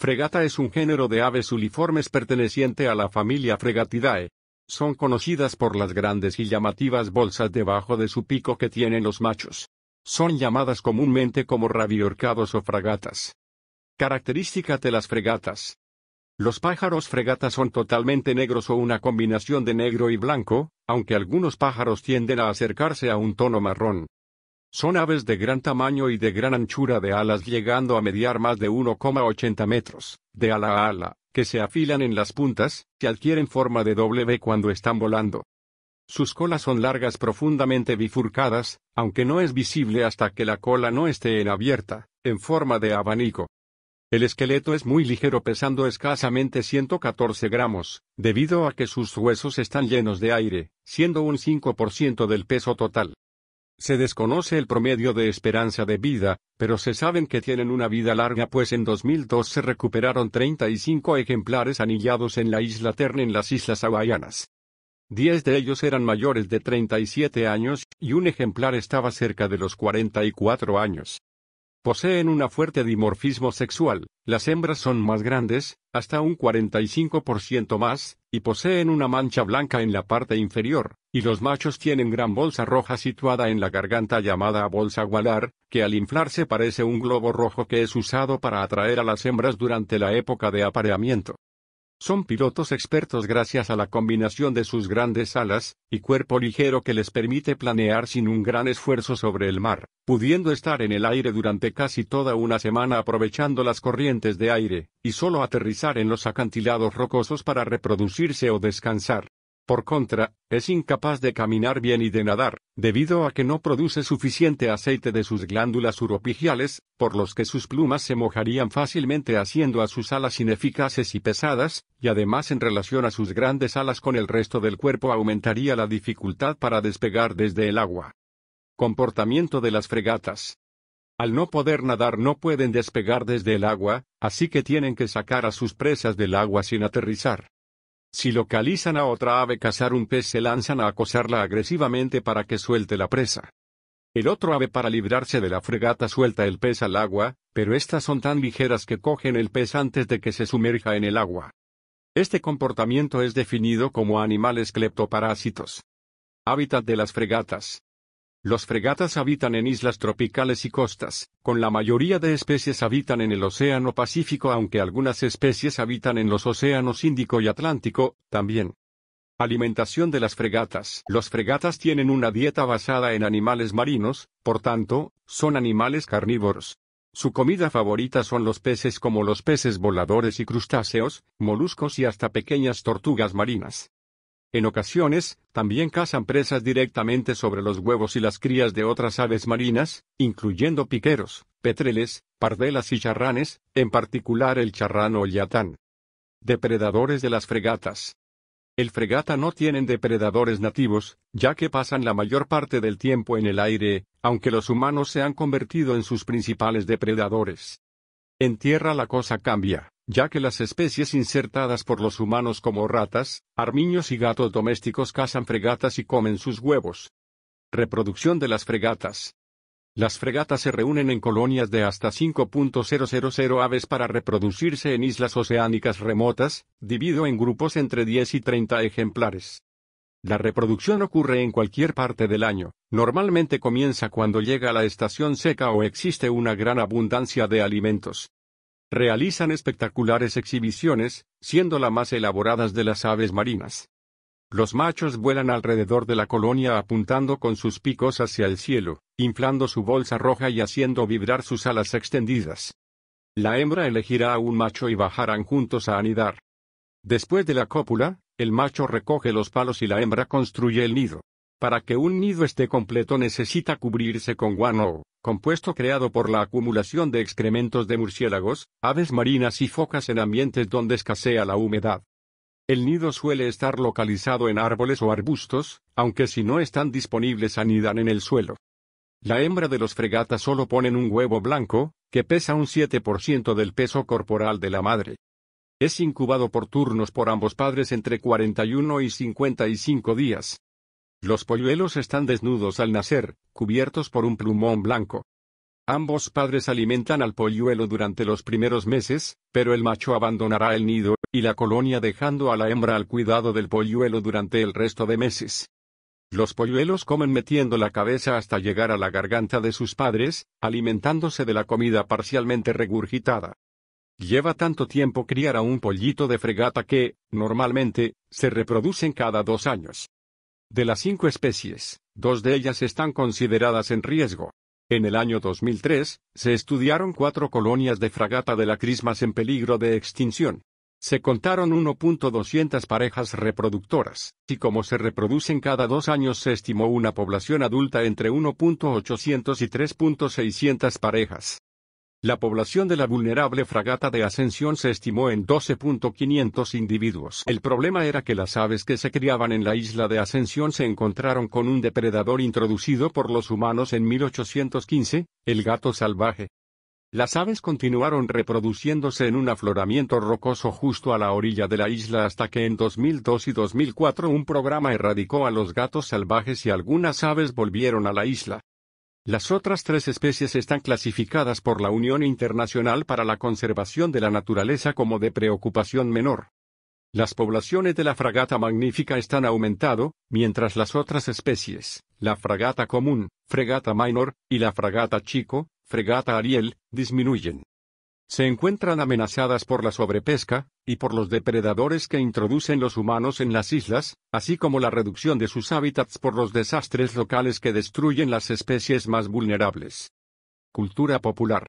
Fregata es un género de aves uliformes perteneciente a la familia Fregatidae. Son conocidas por las grandes y llamativas bolsas debajo de su pico que tienen los machos. Son llamadas comúnmente como rabiorcados o fragatas. Características de las fregatas. Los pájaros fregatas son totalmente negros o una combinación de negro y blanco, aunque algunos pájaros tienden a acercarse a un tono marrón. Son aves de gran tamaño y de gran anchura de alas llegando a mediar más de 1,80 metros, de ala a ala, que se afilan en las puntas, que adquieren forma de W cuando están volando. Sus colas son largas profundamente bifurcadas, aunque no es visible hasta que la cola no esté en abierta, en forma de abanico. El esqueleto es muy ligero pesando escasamente 114 gramos, debido a que sus huesos están llenos de aire, siendo un 5% del peso total. Se desconoce el promedio de esperanza de vida, pero se saben que tienen una vida larga pues en 2002 se recuperaron 35 ejemplares anillados en la isla Terne en las islas hawaianas. Diez de ellos eran mayores de 37 años, y un ejemplar estaba cerca de los 44 años. Poseen una fuerte dimorfismo sexual, las hembras son más grandes, hasta un 45% más, y poseen una mancha blanca en la parte inferior, y los machos tienen gran bolsa roja situada en la garganta llamada bolsa gualar, que al inflarse parece un globo rojo que es usado para atraer a las hembras durante la época de apareamiento. Son pilotos expertos gracias a la combinación de sus grandes alas, y cuerpo ligero que les permite planear sin un gran esfuerzo sobre el mar, pudiendo estar en el aire durante casi toda una semana aprovechando las corrientes de aire, y solo aterrizar en los acantilados rocosos para reproducirse o descansar. Por contra, es incapaz de caminar bien y de nadar, debido a que no produce suficiente aceite de sus glándulas uropigiales, por los que sus plumas se mojarían fácilmente haciendo a sus alas ineficaces y pesadas, y además en relación a sus grandes alas con el resto del cuerpo aumentaría la dificultad para despegar desde el agua. Comportamiento de las fregatas. Al no poder nadar no pueden despegar desde el agua, así que tienen que sacar a sus presas del agua sin aterrizar. Si localizan a otra ave cazar un pez se lanzan a acosarla agresivamente para que suelte la presa. El otro ave para librarse de la fregata suelta el pez al agua, pero estas son tan ligeras que cogen el pez antes de que se sumerja en el agua. Este comportamiento es definido como animales cleptoparásitos. Hábitat de las fregatas. Los fregatas habitan en islas tropicales y costas, con la mayoría de especies habitan en el Océano Pacífico aunque algunas especies habitan en los océanos Índico y Atlántico, también. Alimentación de las fregatas. Los fregatas tienen una dieta basada en animales marinos, por tanto, son animales carnívoros. Su comida favorita son los peces como los peces voladores y crustáceos, moluscos y hasta pequeñas tortugas marinas. En ocasiones, también cazan presas directamente sobre los huevos y las crías de otras aves marinas, incluyendo piqueros, petreles, pardelas y charranes, en particular el charrano o yatán. Depredadores de las fregatas. El fregata no tienen depredadores nativos, ya que pasan la mayor parte del tiempo en el aire, aunque los humanos se han convertido en sus principales depredadores. En tierra la cosa cambia ya que las especies insertadas por los humanos como ratas, armiños y gatos domésticos cazan fregatas y comen sus huevos. Reproducción de las fregatas. Las fregatas se reúnen en colonias de hasta 5.000 aves para reproducirse en islas oceánicas remotas, dividido en grupos entre 10 y 30 ejemplares. La reproducción ocurre en cualquier parte del año, normalmente comienza cuando llega la estación seca o existe una gran abundancia de alimentos. Realizan espectaculares exhibiciones, siendo las más elaboradas de las aves marinas. Los machos vuelan alrededor de la colonia apuntando con sus picos hacia el cielo, inflando su bolsa roja y haciendo vibrar sus alas extendidas. La hembra elegirá a un macho y bajarán juntos a anidar. Después de la cópula, el macho recoge los palos y la hembra construye el nido. Para que un nido esté completo necesita cubrirse con guano, compuesto creado por la acumulación de excrementos de murciélagos, aves marinas y focas en ambientes donde escasea la humedad. El nido suele estar localizado en árboles o arbustos, aunque si no están disponibles anidan en el suelo. La hembra de los fregatas solo ponen un huevo blanco, que pesa un 7% del peso corporal de la madre. Es incubado por turnos por ambos padres entre 41 y 55 días, los polluelos están desnudos al nacer, cubiertos por un plumón blanco. Ambos padres alimentan al polluelo durante los primeros meses, pero el macho abandonará el nido y la colonia dejando a la hembra al cuidado del polluelo durante el resto de meses. Los polluelos comen metiendo la cabeza hasta llegar a la garganta de sus padres, alimentándose de la comida parcialmente regurgitada. Lleva tanto tiempo criar a un pollito de fregata que, normalmente, se reproducen cada dos años. De las cinco especies, dos de ellas están consideradas en riesgo. En el año 2003, se estudiaron cuatro colonias de fragata de la crismas en peligro de extinción. Se contaron 1.200 parejas reproductoras, y como se reproducen cada dos años se estimó una población adulta entre 1.800 y 3.600 parejas. La población de la vulnerable fragata de Ascensión se estimó en 12.500 individuos. El problema era que las aves que se criaban en la isla de Ascensión se encontraron con un depredador introducido por los humanos en 1815, el gato salvaje. Las aves continuaron reproduciéndose en un afloramiento rocoso justo a la orilla de la isla hasta que en 2002 y 2004 un programa erradicó a los gatos salvajes y algunas aves volvieron a la isla. Las otras tres especies están clasificadas por la Unión Internacional para la Conservación de la Naturaleza como de preocupación menor. Las poblaciones de la fragata magnífica están aumentado, mientras las otras especies, la fragata común, fregata minor, y la fragata chico, fregata Ariel, disminuyen se encuentran amenazadas por la sobrepesca, y por los depredadores que introducen los humanos en las islas, así como la reducción de sus hábitats por los desastres locales que destruyen las especies más vulnerables. Cultura popular.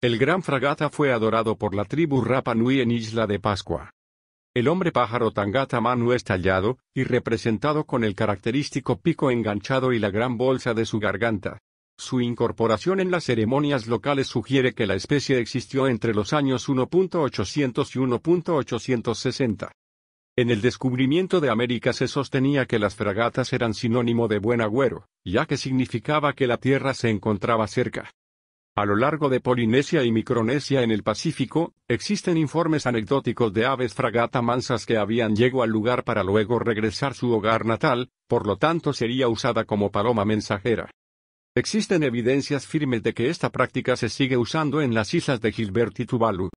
El gran fragata fue adorado por la tribu Rapa Nui en Isla de Pascua. El hombre pájaro Tangata Manu es tallado, y representado con el característico pico enganchado y la gran bolsa de su garganta, su incorporación en las ceremonias locales sugiere que la especie existió entre los años 1.800 y 1.860. En el descubrimiento de América se sostenía que las fragatas eran sinónimo de buen agüero, ya que significaba que la Tierra se encontraba cerca. A lo largo de Polinesia y Micronesia en el Pacífico, existen informes anecdóticos de aves fragata mansas que habían llegado al lugar para luego regresar su hogar natal, por lo tanto sería usada como paloma mensajera. Existen evidencias firmes de que esta práctica se sigue usando en las islas de Gilbert y Tuvalu.